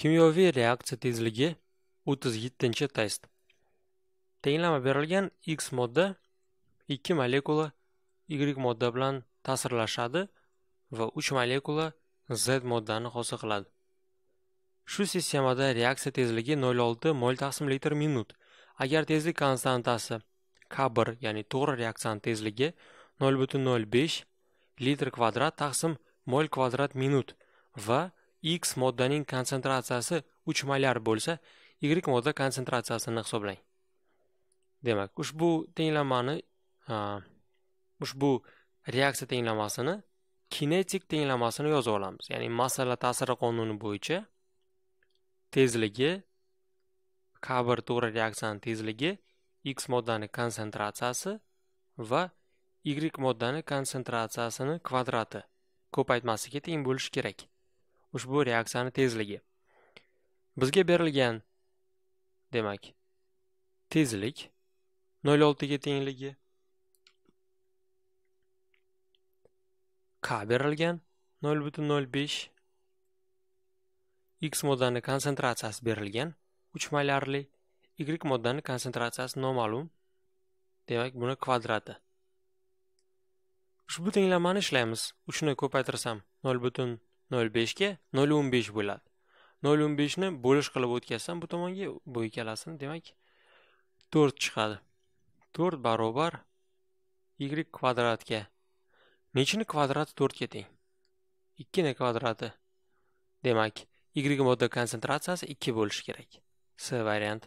Kimyoviy reaksiya tezligi 37-test. Tenglama berilgan X modda 2 molekula Y modda bilan ta'sirlashadi va 3 molekula Z moddani hosil qiladi. Shu sistemada reaksiya tezligi 0.6 mol taqsim litr minut. Agar tezlik konstantasi K1, ya'ni to'g'ri reaksiyaning tezligi 0.05 litr kvadrat taqsim mol kvadrat minut va X moddaning konsentratsiyasi 3 molar bo'lsa, Y modda konsentratsiyasini hisoblang. Demak, ushbu tenglamani ushbu reaksiya tenglamasini kinetik tenglamasini yozib olamiz. Ya'ni massa ta'siri qonuni bo'yicha tezligi K1 to'g'ri reaksiyani tezligi X moddani konsentratsiyasi va Y moddani konsentratsiyasini kvadrati ko'paytmasiga teng bo'lishi kerak. ushbu reaksiyani tezligi bizga berilgan demak tezlik 0.6 ga tengligi k berilgan 0.05 x moddani konsentratsiyasi berilgan 3 molarli y moddani konsentratsiyasi noma'lum demak buni kvadrati ushbu tenglamani ishlaymiz 3 ni ko'paytirsam 0 butun 0.5 ga 0.15 bo'ladi 0.15 ni bo'lish qilib o'tkazsam bu tomonga bu ikkalasini demak 4 chiqadi 4 barobar y kvadratga nechini kvadrati 4 ga teng 2 ni kvadrati demak y modda konsentratsiyasi 2 bo'lishi kerak C variant